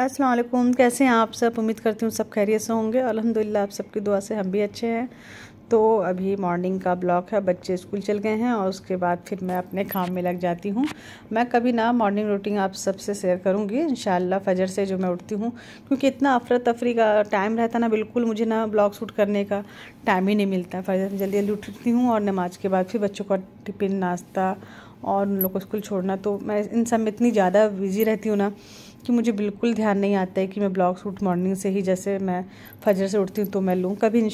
असलकुम कैसे हैं आप सब उम्मीद करती हूँ सब खैरियत से होंगे अलहमदिल्ला आप सबकी दुआ से हम भी अच्छे हैं तो अभी मॉर्निंग का ब्लॉक है बच्चे स्कूल चल गए हैं और उसके बाद फिर मैं अपने काम में लग जाती हूँ मैं कभी ना मॉर्निंग रूटीन आप सबसे शेयर करूँगी इन फजर से जो मैं उठती हूँ क्योंकि इतना अफरा तफरी का टाइम रहता ना बिल्कुल मुझे ना ब्लॉग शूट करने का टाइम ही नहीं मिलता फजर जल्दी जल्दी उठती हूँ और नमाज के बाद फिर बच्चों का टिफ़िन नाश्ता और उन लोग को स्कूल छोड़ना तो मैं इन सब में इतनी ज़्यादा बिजी रहती हूँ ना कि मुझे बिल्कुल ध्यान नहीं आता है कि मैं ब्लॉग सूट मॉर्निंग से ही जैसे मैं फजर से उठती हूँ तो मैं लूँ कभी इन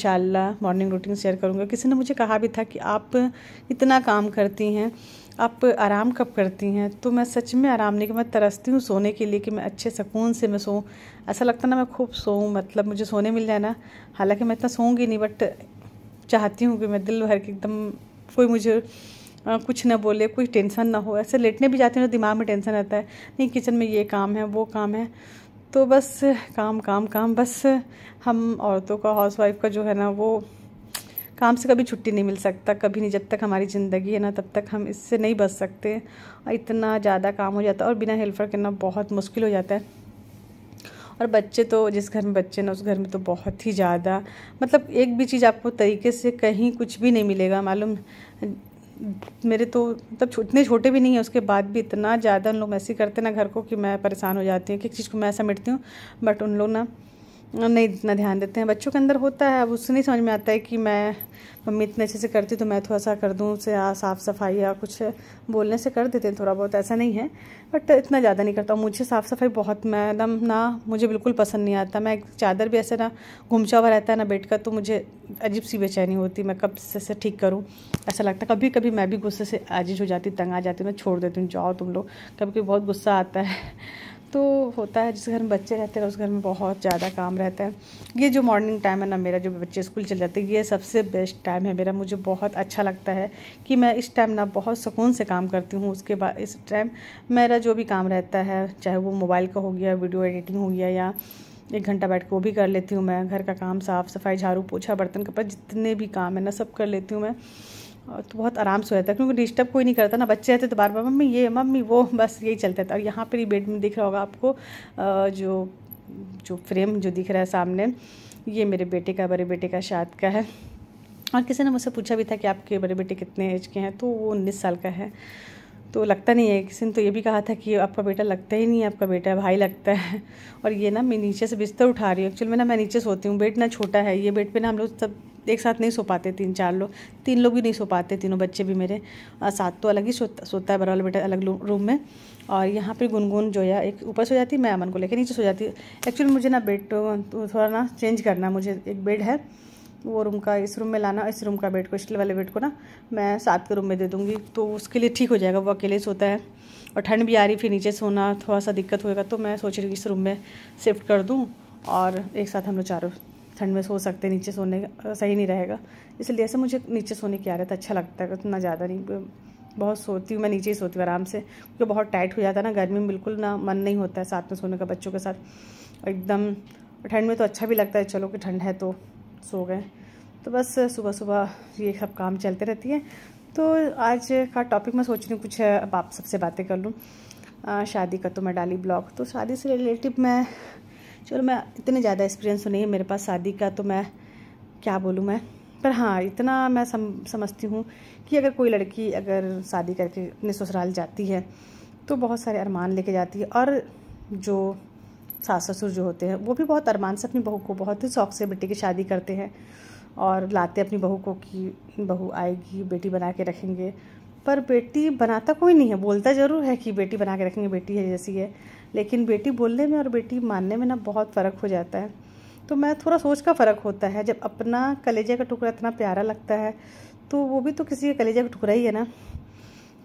मॉर्निंग रूटीन शेयर करूँगा किसी ने मुझे कहा भी था कि आप इतना काम करती हैं आप आराम कब करती हैं तो मैं सच में आराम नहीं कि मैं तरसती हूँ सोने के लिए कि मैं अच्छे सकून से मैं सोऊँ ऐसा लगता ना मैं खूब सोऊँ मतलब मुझे सोने मिल जाए ना हालांकि मैं इतना सोऊँगी नहीं बट चाहती हूँ कि मैं दिल भर के एकदम कोई मुझे कुछ ना बोले कोई टेंशन ना हो ऐसे लेटने भी जाते हैं तो दिमाग में टेंशन रहता है नहीं किचन में ये काम है वो काम है तो बस काम काम काम बस हम औरतों का वाइफ का जो है ना वो काम से कभी छुट्टी नहीं मिल सकता कभी नहीं जब तक हमारी ज़िंदगी है ना तब तक हम इससे नहीं बच सकते और इतना ज़्यादा काम हो जाता है और बिना हेल्पर करना बहुत मुश्किल हो जाता है और बच्चे तो जिस घर में बच्चे ना उस घर में तो बहुत ही ज़्यादा मतलब एक भी चीज़ आपको तरीके से कहीं कुछ भी नहीं मिलेगा मालूम मेरे तो मतलब इतने छोटे भी नहीं है उसके बाद भी इतना ज़्यादा उन लोग मैसेज करते ना घर को कि मैं परेशान हो जाती हूँ कि चीज़ को मैं समेटती हूँ बट उन लोग ना नहीं इतना ध्यान देते हैं बच्चों के अंदर होता है अब उससे नहीं समझ में आता है कि मैं मम्मी इतने अच्छे से करती तो मैं थोड़ा सा कर दूँ से साफ़ सफाई या कुछ बोलने से कर देते हैं थोड़ा बहुत ऐसा नहीं है बट इतना ज़्यादा नहीं करता मुझे साफ़ सफाई बहुत मैं एकदम ना मुझे बिल्कुल पसंद नहीं आता मैं चादर भी ऐसे ना घुमचा हुआ रहता है ना बेड का तो मुझे अजीब सी बेचैनी होती मैं कब से से ठीक करूँ ऐसा लगता है कभी कभी मैं भी गुस्से से आजिज हो जाती तंग आ जाती मैं छोड़ देती हूँ जाओ तुम लोग कभी कभी बहुत गुस्सा आता है तो होता है जिस घर में बच्चे रहते हैं उस घर में बहुत ज़्यादा काम रहता है ये जो मॉर्निंग टाइम है ना मेरा जो बच्चे स्कूल चले जाते हैं ये सबसे बेस्ट टाइम है मेरा मुझे बहुत अच्छा लगता है कि मैं इस टाइम ना बहुत सुकून से काम करती हूँ उसके बाद इस टाइम मेरा जो भी काम रहता है चाहे वो मोबाइल का हो गया वीडियो एडिटिंग हो गया या एक घंटा बैठ के वो भी कर लेती हूँ मैं घर का काम साफ़ सफाई झाड़ू पोछा बर्तन कपड़ा जितने भी काम है ना सब कर लेती हूँ मैं और तो बहुत आराम से हो जाता है क्योंकि डिस्टर्ब कोई नहीं करता ना बच्चे रहते तो बार बार मम्मी ये मम्मी वो बस यही चलता था और यहाँ पर ही बेड में दिख रहा होगा आपको जो जो फ्रेम जो दिख रहा है सामने ये मेरे बेटे का बड़े बेटे का शाद का है और किसी ने मुझसे पूछा भी था कि आपके बड़े बेटे कितने एज के हैं तो वो उन्नीस साल का है तो लगता नहीं है किसी ने तो ये भी कहा था कि आपका बेटा लगता ही नहीं है आपका बेटा भाई लगता है और ये ना मैं नीचे से बिस्तर उठा रही हूँ एक्चुअली में ना मैं नीचे सोती हूँ बेड ना छोटा है ये बेड पे ना हम लोग सब एक साथ नहीं सो पाते तीन चार लोग तीन लोग भी नहीं सो पाते तीनों बच्चे भी मेरे साथ तो अलग ही सोता सोता है बड़ा वाला बेटा अलग रूम में और यहाँ पर गुनगुन जो है एक ऊपर सो जाती मैं अमन को लेकर नीचे सो जाती एक्चुअली मुझे ना बेड तो, तो थोड़ा ना चेंज करना मुझे एक बेड है वो रूम का इस रूम में लाना इस रूम का बेड को इसलिए वाले बेड को ना मैं साथ के रूम में दे दूँगी तो उसके लिए ठीक हो जाएगा वो अकेले सोता है और ठंड भी आ रही फिर नीचे सोना थोड़ा सा दिक्कत होएगा तो मैं सोच रही हूँ इस रूम में शिफ्ट कर दूँ और एक साथ हम लोग चारों ठंड में सो सकते नीचे सोने सही नहीं रहेगा इसलिए ऐसे मुझे नीचे सोने की आदत अच्छा लगता है उतना ज़्यादा नहीं बहुत सोती हूँ मैं नीचे ही सोती हूँ आराम से क्योंकि बहुत टाइट हो जाता है ना गर्मी में बिल्कुल ना मन नहीं होता है साथ में सोने का बच्चों के साथ एकदम ठंड में तो अच्छा भी लगता है चलो कि ठंड है तो सो गए तो बस सुबह सुबह ये सब काम चलते रहती है तो आज का टॉपिक मैं सोच रही हूँ कुछ अब आप सबसे बातें कर लूँ शादी का तो मैं डाली ब्लॉग तो शादी से रिलेटिव मैं चलो मैं इतने ज़्यादा एक्सपीरियंस तो नहीं है मेरे पास शादी का तो मैं क्या बोलूँ मैं पर हाँ इतना मैं सम, समझती हूँ कि अगर कोई लड़की अगर शादी करके अपने ससुराल जाती है तो बहुत सारे अरमान लेके जाती है और जो सास ससुर जो होते हैं वो भी बहुत अरमान से अपनी बहू को बहुत ही शौक से बेटी की शादी करते हैं और लाते अपनी बहू को कि बहू आएगी बेटी बना के रखेंगे पर बेटी बनाता कोई नहीं है बोलता ज़रूर है कि बेटी बना के रखेंगे बेटी है जैसी है लेकिन बेटी बोलने में और बेटी मानने में ना बहुत फ़र्क हो जाता है तो मैं थोड़ा सोच का फ़र्क होता है जब अपना कलेजे का टुकड़ा इतना प्यारा लगता है तो वो भी तो किसी का कलेजा का टुकड़ा ही है ना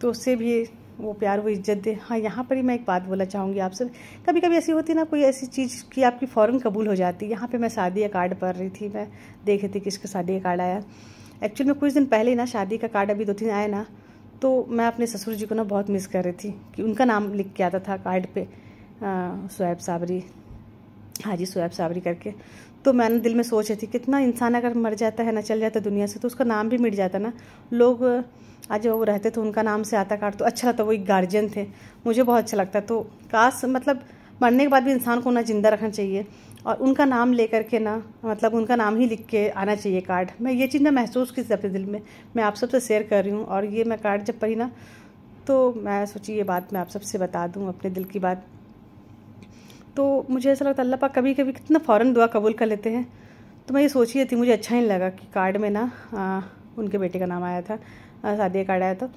तो उससे भी वो प्यार वो इज्जत दे हाँ यहाँ पर ही मैं एक बात बोलना चाहूँगी आपसे कभी कभी ऐसी होती है ना कोई ऐसी चीज़ की आपकी फ़ौरन कबूल हो जाती है यहाँ पे मैं शादी का कार्ड पढ़ रही थी मैं देख रही थी किसका शादी का कार्ड आया एक्चुअली में कुछ दिन पहले ही ना शादी का कार्ड अभी दो तीन आया ना तो मैं अपने ससुर जी को ना बहुत मिस कर रही थी कि उनका नाम लिख के आता था कार्ड पे शुएब साबरी हाजी शुएब साबरी करके तो मैंने दिल में सोच रही थी कितना इंसान अगर मर जाता है ना चल जाता दुनिया से तो उसका नाम भी मिट जाता ना लोग आज वो रहते थे उनका नाम से आता कार्ड तो अच्छा लगता वो एक गार्जियन थे मुझे बहुत अच्छा लगता तो काश मतलब मरने के बाद भी इंसान को ना ज़िंदा रखना चाहिए और उनका नाम लेकर के ना मतलब उनका नाम ही लिख के आना चाहिए कार्ड मैं ये चीज़ ना महसूस की अपने दिल में मैं आप सबसे शेयर कर रही हूँ और ये मैं कार्ड जब पढ़ी ना तो मैं सोची ये बात मैं आप सबसे बता दूँ अपने दिल की बात तो मुझे ऐसा लगता अल्लाह पाक कभी कभी कितना फ़ौरन दुआ कबूल कर लेते हैं तो मैं ये सोच ही थी मुझे अच्छा नहीं लगा कि कार्ड में ना आ, उनके बेटे का नाम आया था शादी कार्ड आया था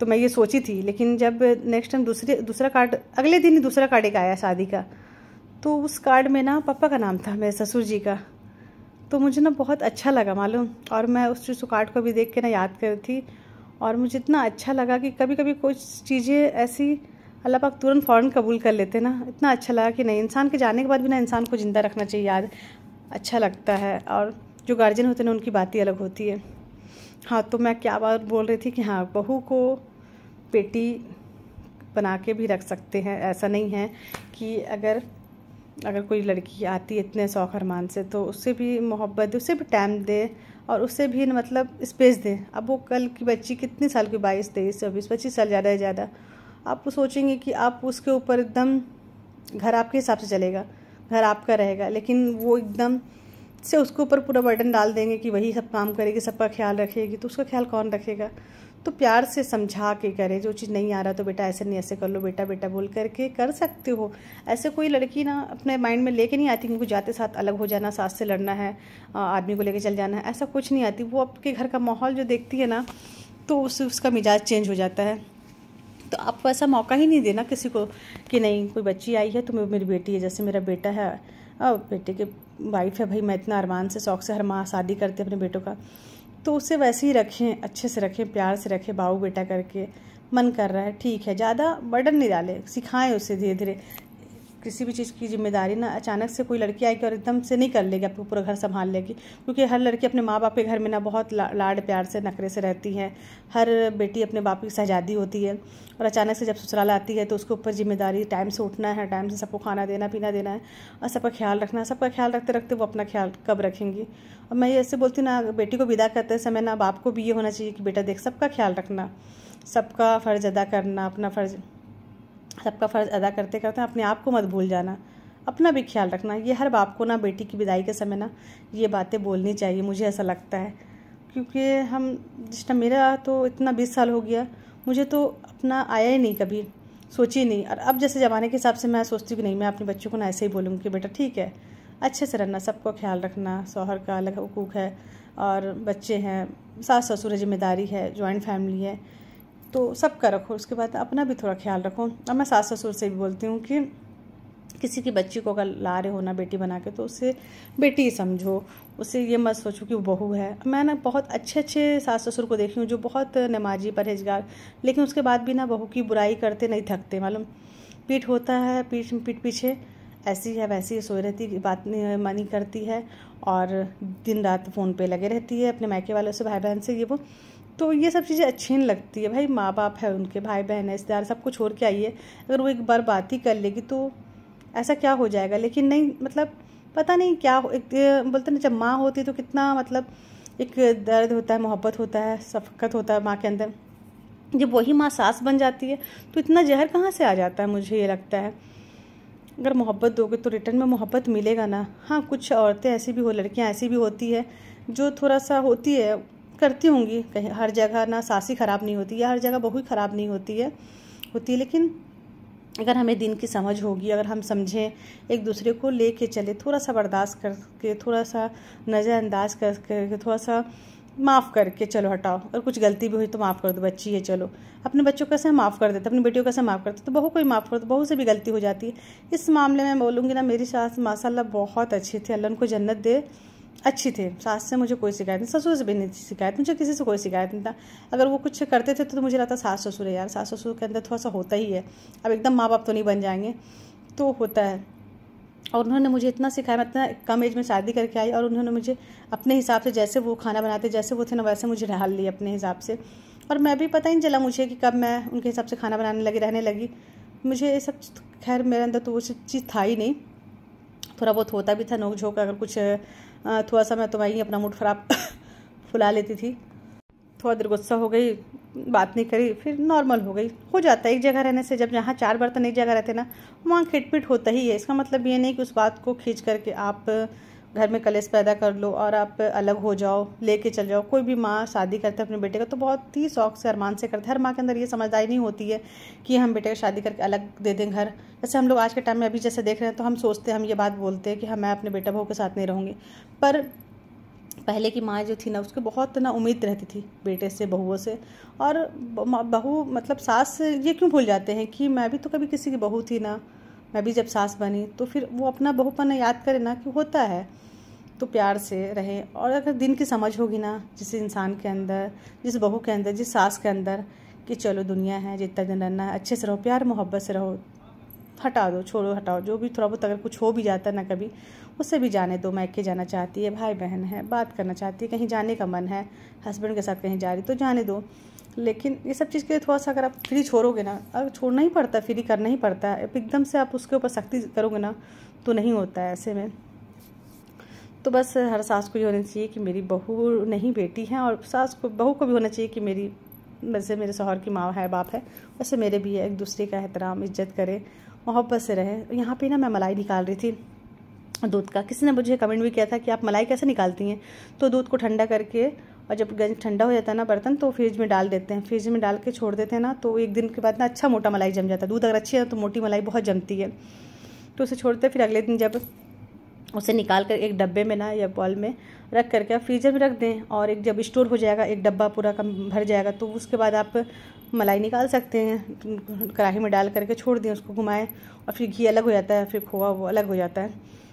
तो मैं ये सोची थी लेकिन जब नेक्स्ट टाइम दूसरे दूसरा कार्ड अगले दिन ही दूसरा कार्ड एक आया शादी का तो उस कार्ड में ना पापा का नाम था मेरे ससुर जी का तो मुझे ना बहुत अच्छा लगा मालूम और मैं उस चीज़ कार्ड को भी देख के ना याद कर थी और मुझे इतना अच्छा लगा कि कभी कभी कुछ चीज़ें ऐसी अल्लाह पाक तुरंत फ़ौरन कबूल कर लेते ना इतना अच्छा लगा कि नहीं इंसान के जाने के बाद भी ना इंसान को ज़िंदा रखना चाहिए याद अच्छा लगता है और जो गार्जियन होते हैं ना उनकी बात ही अलग होती है हाँ तो मैं क्या बात बोल रही थी कि हाँ बहू को पेटी बना के भी रख सकते हैं ऐसा नहीं है कि अगर अगर कोई लड़की आती है इतने शौक अरमान से तो उससे भी मोहब्बत उसे उससे भी टाइम दे और उससे भी मतलब स्पेस दें अब वो कल की बच्ची कितने साल की बाईस तेईस चौबीस पच्चीस साल ज़्यादा से ज़्यादा आप सोचेंगे कि आप उसके ऊपर एकदम घर आपके हिसाब से चलेगा घर आपका रहेगा लेकिन वो एकदम से उसके ऊपर पूरा बर्डन डाल देंगे कि वही सब काम करेगी सबका ख्याल रखेगी तो उसका ख्याल कौन रखेगा तो प्यार से समझा के करें जो चीज़ नहीं आ रहा तो बेटा ऐसे नहीं ऐसे कर लो बेटा बेटा बोल करके कर सकते हो ऐसे कोई लड़की ना अपने माइंड में लेके नहीं आती उनको जाते साथ अलग हो जाना सास से लड़ना है आदमी को लेके चल जाना है ऐसा कुछ नहीं आती वो आपके घर का माहौल जो देखती है ना तो उस उसका मिजाज चेंज हो जाता है तो आपको ऐसा मौका ही नहीं देना किसी को कि नहीं कोई बच्ची आई है तो मेरी बेटी है जैसे मेरा बेटा है बेटे के वाइफ है भाई मैं इतना अरमान से शौक से हर माह शादी करती अपने बेटों का तो उसे वैसे ही रखें अच्छे से रखें प्यार से रखें बाबू बेटा करके मन कर रहा है ठीक है ज़्यादा बर्डन नहीं डालें सिखाएं उसे धीरे धीरे किसी भी चीज़ की जिम्मेदारी ना अचानक से कोई लड़की आएगी और एकदम से नहीं कर लेगी आपको पूरा घर संभाल लेगी क्योंकि हर लड़की अपने माँ बाप के घर में ना बहुत लाड प्यार से नखरे से रहती है हर बेटी अपने बाप की सहजादी होती है और अचानक से जब ससुराल आती है तो उसके ऊपर जिम्मेदारी टाइम से उठना है टाइम से सबको खाना देना पीना देना है और सबका ख्याल रखना है सबका ख्याल रखते रखते वो अपना ख्याल कब रखेंगी और मैं ये ऐसे बोलती हूँ ना बेटी को विदा करते समय ना बाप को भी ये होना चाहिए कि बेटा देख सबका ख्याल रखना सबका फ़र्ज अदा करना अपना फ़र्ज सबका फ़र्ज़ अदा करते करते अपने आप को मत भूल जाना अपना भी ख्याल रखना ये हर बाप को ना बेटी की विदाई के समय ना ये बातें बोलनी चाहिए मुझे ऐसा लगता है क्योंकि हम टाइम मेरा तो इतना बीस साल हो गया मुझे तो अपना आया ही नहीं कभी सोची नहीं और अब जैसे ज़माने के हिसाब से मैं सोचती हूँ कि नहीं मैं अपने बच्चों को ना ऐसे ही बोलूँगी कि बेटा ठीक है अच्छे से रहना सबको ख्याल रखना शौहर का अलग हकूक है और बच्चे हैं सास ससुर जिम्मेदारी है ज्वाइंट फैमिली है तो सबका रखो उसके बाद अपना भी थोड़ा ख्याल रखो अब मैं सास ससुर से भी बोलती हूँ कि किसी की बच्ची को अगर ला रहे हो ना बेटी बना के तो उसे बेटी समझो उसे ये मत सोचो कि वो बहू है मैं ना बहुत अच्छे अच्छे सास ससुर को देखी हूँ जो बहुत नमाजी परहेजगार लेकिन उसके बाद भी ना बहू की बुराई करते नहीं थकते मालूम पीठ होता है पीठ पीठ पीछे ऐसी है वैसी है सोई रहती है बात नहीं मनी करती है और दिन रात फ़ोन पे लगे रहती है अपने मायके वालों से भाई बहन से ये वो तो ये सब चीज़ें अच्छी नहीं लगती है भाई माँ बाप है उनके भाई बहन है रिश्तेदार कुछ छोड़ के आइए अगर वो एक बार बात ही कर लेगी तो ऐसा क्या हो जाएगा लेकिन नहीं मतलब पता नहीं क्या हो एक बोलते ना जब माँ होती तो कितना मतलब एक दर्द होता है मोहब्बत होता है शफकत होता है माँ के अंदर जब वही माँ सास बन जाती है तो इतना जहर कहाँ से आ जाता है मुझे ये लगता है अगर मोहब्बत दोगे तो रिटर्न में मोहब्बत मिलेगा ना हाँ कुछ औरतें ऐसी भी हो लड़कियाँ ऐसी भी होती है जो थोड़ा सा होती है करती होंगी कहीं हर जगह ना सासी ख़राब नहीं होती या हर जगह बहू ख़राब नहीं होती है होती है लेकिन अगर हमें दिन की समझ होगी अगर हम समझें एक दूसरे को ले कर चले थोड़ा सा बर्दाश्त करके थोड़ा सा नज़रअंदाज करके थोड़ा सा माफ़ करके चलो हटाओ अगर कुछ गलती भी हुई तो माफ़ कर दो बच्ची है चलो अपने बच्चों कैसे माफ़ कर देते अपनी बेटियों कैसे माफ़ करते तो बहू को ही माफ़ कर दो तो बहू से भी गलती हो जाती है इस मामले में बोलूँगी ना मेरी सास माशाला बहुत अच्छी थी अल्लाह उनको जन्नत दे अच्छी थे सास से मुझे कोई शिकायत नहीं ससुर से भी नहीं शिकायत मुझे किसी से कोई शिकायत नहीं था अगर वो कुछ करते थे तो, तो मुझे लगता सास ससुर है यार सास ससुर के अंदर थोड़ा सा होता ही है अब एकदम माँ बाप तो नहीं बन जाएंगे तो होता है और उन्होंने मुझे इतना सिखाया मैं इतना कम एज में शादी करके आई और उन्होंने मुझे अपने हिसाब से जैसे वो खाना बनाते जैसे वो थे ना वैसे मुझे ढाल ली अपने हिसाब से और मैं भी पता ही नहीं चला मुझे कि कब मैं उनके हिसाब से खाना बनाने लगी रहने लगी मुझे ये सब खैर मेरे अंदर तो वो चीज़ था ही नहीं थोड़ा बहुत होता भी था नोकझोंक अगर कुछ थोड़ा सा मैं तो वहीं अपना मूड खराब फुला लेती थी थोड़ा देर गुस्सा हो गई बात नहीं करी फिर नॉर्मल हो गई हो जाता है एक जगह रहने से जब जहाँ चार बर्तन तो एक जगह रहते ना वहाँ खिटपिट होता ही है इसका मतलब ये नहीं कि उस बात को खींच करके आप घर में कलेस पैदा कर लो और आप अलग हो जाओ लेके चल जाओ कोई भी माँ शादी करते अपने बेटे का तो बहुत ही शौक से अरमान से करते हैं हर माँ के अंदर ये समझदारी नहीं होती है कि हम बेटे का शादी करके अलग दे दें घर जैसे हम लोग आज के टाइम में अभी जैसे देख रहे हैं तो हम सोचते हैं हम ये बात बोलते हैं कि हम हाँ, मैं अपने बेटा बहू के साथ नहीं रहूँगी पर पहले की माँ जो थी ना उसको बहुत ना उम्मीद रहती थी बेटे से बहुओं से और बहू मतलब सास ये क्यों भूल जाते हैं कि मैं भी तो कभी किसी की बहू थी ना मैं भी जब सास बनी तो फिर वो अपना बहुपन याद करे ना कि होता है तो प्यार से रहे और अगर दिन की समझ होगी ना जिस इंसान के अंदर जिस बहू के अंदर जिस सास के अंदर कि चलो दुनिया है जितना दिन रहना है अच्छे से रहो प्यार मोहब्बत से रहो हटा दो छोड़ो हटाओ जो भी थोड़ा बहुत अगर कुछ हो भी जाता ना कभी उससे भी जाने दो मैके जाना चाहती है भाई बहन है बात करना चाहती है कहीं जाने का मन है हस्बैंड के साथ कहीं जा रही तो जाने दो लेकिन ये सब चीज़ के लिए थोड़ा सा अगर आप फ्री छोड़ोगे ना अगर छोड़ना ही पड़ता है फ्री करना ही पड़ता है एकदम से आप उसके ऊपर सख्ती करोगे ना तो नहीं होता है ऐसे में तो बस हर सास को ये होना चाहिए कि मेरी बहू नहीं बेटी है और सास को बहू को भी होना चाहिए कि मेरी वैसे मेरे शोहर की माँ है बाप है वैसे मेरे भी है एक दूसरे का एहतराम इज्जत करें मोहब्बत से रहें यहाँ पे ना मैं मलाई निकाल रही थी दूध का किसी ने मुझे कमेंट भी किया था कि आप मलाई कैसे निकालती हैं तो दूध को ठंडा करके और जब गंज ठंडा हो जाता है ना बर्तन तो फ्रिज में डाल देते हैं फ्रिज में डाल के छोड़ देते हैं ना तो एक दिन के बाद ना अच्छा मोटा मलाई जम जाता है दूध अगर अच्छी है तो मोटी मलाई बहुत जमती है तो उसे छोड़ते हैं फिर अगले दिन जब उसे निकाल कर एक डब्बे में ना या बॉल में रख करके आप फ्रीजर में रख दें और एक जब स्टोर हो जाएगा एक डब्बा पूरा कम भर जाएगा तो उसके बाद आप मलाई निकाल सकते हैं कढ़ाई में डाल करके छोड़ दें उसको घुमाएं और फिर घी अलग हो जाता है फिर खोआ वो अलग हो जाता है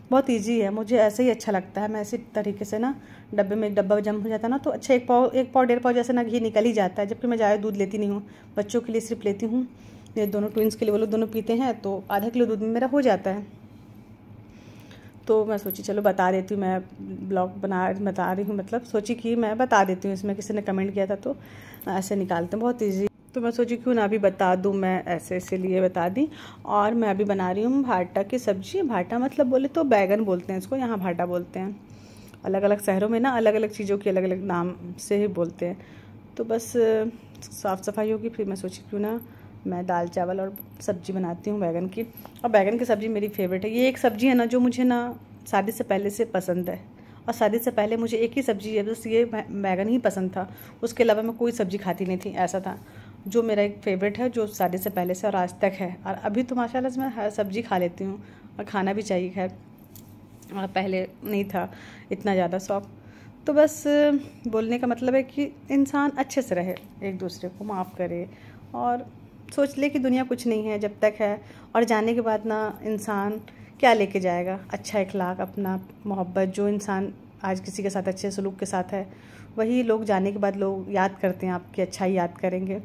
बहुत ईजी है मुझे ऐसे ही अच्छा लगता है मैं इसी तरीके से ना डब्बे में डब्बा जम हो जाता है ना तो अच्छा एक पाव एक पाव डेढ़ पाव जैसे ना घी निकल ही जाता है जबकि मैं ज़्यादा दूध लेती नहीं हूँ बच्चों के लिए सिर्फ लेती हूँ ये दोनों ट्विंस के लिए वो लोग दोनों पीते हैं तो आधा किलो दूध में मेरा हो जाता है तो मैं सोची चलो बता देती हूँ मैं ब्लॉग बना बता रही हूँ मतलब सोची कि मैं बता देती हूँ इसमें किसी ने कमेंट किया था तो ऐसे निकालते हैं बहुत ईजी तो मैं सोची क्यों ना अभी बता दूँ मैं ऐसे इसीलिए बता दी और मैं अभी बना रही हूँ भाटा की सब्ज़ी भाटा मतलब बोले तो बैगन बोलते हैं इसको यहाँ भाटा बोलते हैं अलग अलग शहरों में ना अलग अलग चीज़ों के अलग अलग नाम से ही बोलते हैं तो बस साफ़ सफाई होगी फिर मैं सोची क्यों ना मैं दाल चावल और सब्ज़ी बनाती हूँ बैगन की और बैगन की सब्ज़ी मेरी फेवरेट है ये एक सब्ज़ी है ना जो मुझे ना शादी से पहले से पसंद है और शादी से पहले मुझे एक ही सब्ज़ी है बस ये बैगन ही पसंद था उसके अलावा मैं कोई सब्ज़ी खाती नहीं थी ऐसा था जो मेरा एक फेवरेट है जो शादी से पहले से और आज तक है और अभी तो माशाल्लाह से मैं हर सब्ज़ी खा लेती हूँ और खाना भी चाहिए खैर और पहले नहीं था इतना ज़्यादा शौक तो बस बोलने का मतलब है कि इंसान अच्छे से रहे एक दूसरे को माफ़ करे और सोच ले कि दुनिया कुछ नहीं है जब तक है और जाने के बाद ना इंसान क्या लेके जाएगा अच्छा इखलाक अपना मोहब्बत जो इंसान आज किसी के साथ अच्छे सलूक के साथ है वही लोग जाने के बाद लोग याद करते हैं आपकी अच्छाई याद करेंगे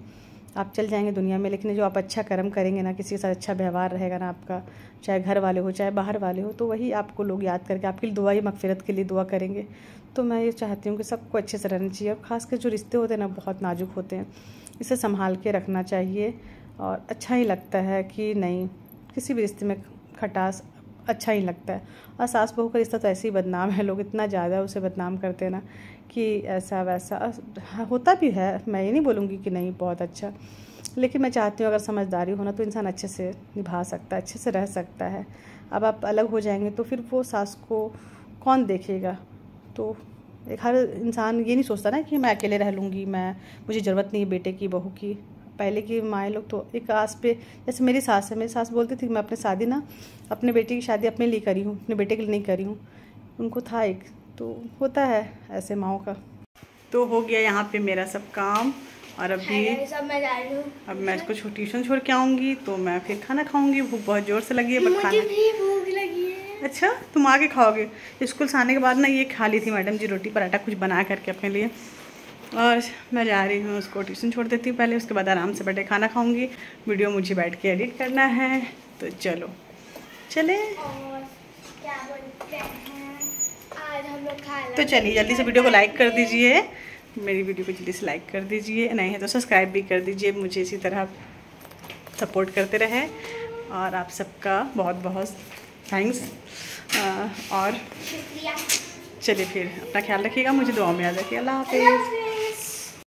आप चल जाएंगे दुनिया में लेकिन जो आप अच्छा कर्म करेंगे ना किसी के साथ अच्छा व्यवहार रहेगा ना आपका चाहे घर वाले हो चाहे बाहर वाले हो तो वही आपको लोग याद करके आपके लिए दुआ ही मगफिरत के लिए दुआ करेंगे तो मैं ये चाहती हूँ कि सबको अच्छे से रहना चाहिए और ख़ासकर जो रिश्ते होते हैं ना बहुत नाजुक होते हैं इसे संभाल के रखना चाहिए और अच्छा ही लगता है कि नहीं किसी भी रिश्ते में खटास अच्छा ही लगता है और सास बहू का रिश्ता तो ऐसे ही बदनाम है लोग इतना ज़्यादा उसे बदनाम करते हैं ना कि ऐसा वैसा हाँ, होता भी है मैं ये नहीं बोलूँगी कि नहीं बहुत अच्छा लेकिन मैं चाहती हूँ अगर समझदारी होना तो इंसान अच्छे से निभा सकता है अच्छे से रह सकता है अब आप अलग हो जाएंगे तो फिर वो सास को कौन देखेगा तो एक हर इंसान ये नहीं सोचता ना कि मैं अकेले रह लूँगी मैं मुझे ज़रूरत नहीं है बेटे की बहू की पहले की माएँ लोग तो एक आस पे जैसे मेरी सास है मेरी सास बोलती थी मैं अपने शादी ना अपने बेटे की शादी अपने लिए करी हूँ अपने बेटे के लिए नहीं करी हूँ उनको था एक तो होता है ऐसे माओ का तो हो गया यहाँ पे मेरा सब काम और अभी मैं अब मैं इसको ट्यूशन छोड़ के आऊँगी तो मैं फिर खाना खाऊँगी भूख बहुत ज़ोर से लगी है बट खाना अच्छा तुम आके खाओगे स्कूल से आने के बाद ना ये खा ली थी मैडम जी रोटी पराठा कुछ बना करके अपने लिए और मैं जा रही हूँ उसको ट्यूशन छोड़ देती हूँ पहले उसके बाद आराम से बैठे खाना खाऊंगी वीडियो मुझे बैठ के एडिट करना है तो चलो चले तो चलिए जल्दी से वीडियो को लाइक कर दीजिए मेरी वीडियो को जल्दी से लाइक कर दीजिए नहीं है तो सब्सक्राइब भी कर दीजिए मुझे इसी तरह सपोर्ट करते रहें और आप सबका बहुत बहुत थैंक्स और चलिए फिर अपना ख्याल रखिएगा मुझे दुआ में याद रखिए अल्लाह हाफिज़